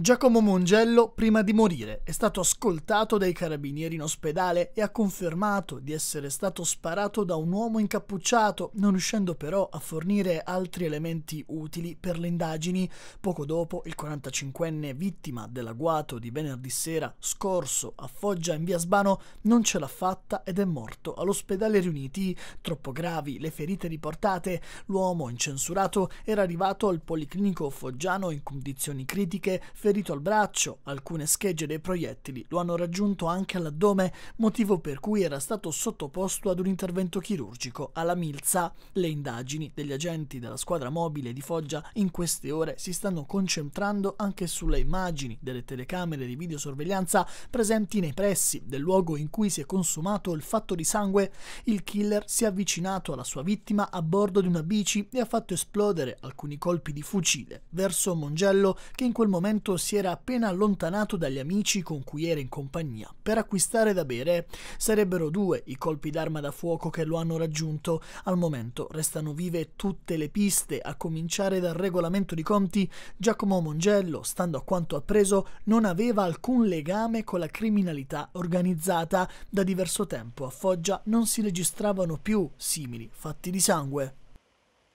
Giacomo Mongello, prima di morire, è stato ascoltato dai carabinieri in ospedale e ha confermato di essere stato sparato da un uomo incappucciato, non riuscendo però a fornire altri elementi utili per le indagini. Poco dopo, il 45enne vittima dell'agguato di venerdì sera scorso a Foggia in via Sbano non ce l'ha fatta ed è morto all'ospedale riuniti. Troppo gravi le ferite riportate, l'uomo incensurato era arrivato al policlinico foggiano in condizioni critiche ferito al braccio, alcune schegge dei proiettili lo hanno raggiunto anche all'addome, motivo per cui era stato sottoposto ad un intervento chirurgico alla milza. Le indagini degli agenti della squadra mobile di Foggia in queste ore si stanno concentrando anche sulle immagini delle telecamere di videosorveglianza presenti nei pressi del luogo in cui si è consumato il fatto di sangue. Il killer si è avvicinato alla sua vittima a bordo di una bici e ha fatto esplodere alcuni colpi di fucile verso Mongello che in quel momento si era appena allontanato dagli amici con cui era in compagnia per acquistare da bere. Sarebbero due i colpi d'arma da fuoco che lo hanno raggiunto. Al momento restano vive tutte le piste, a cominciare dal regolamento di conti. Giacomo Mongello, stando a quanto appreso, non aveva alcun legame con la criminalità organizzata. Da diverso tempo a Foggia non si registravano più simili fatti di sangue.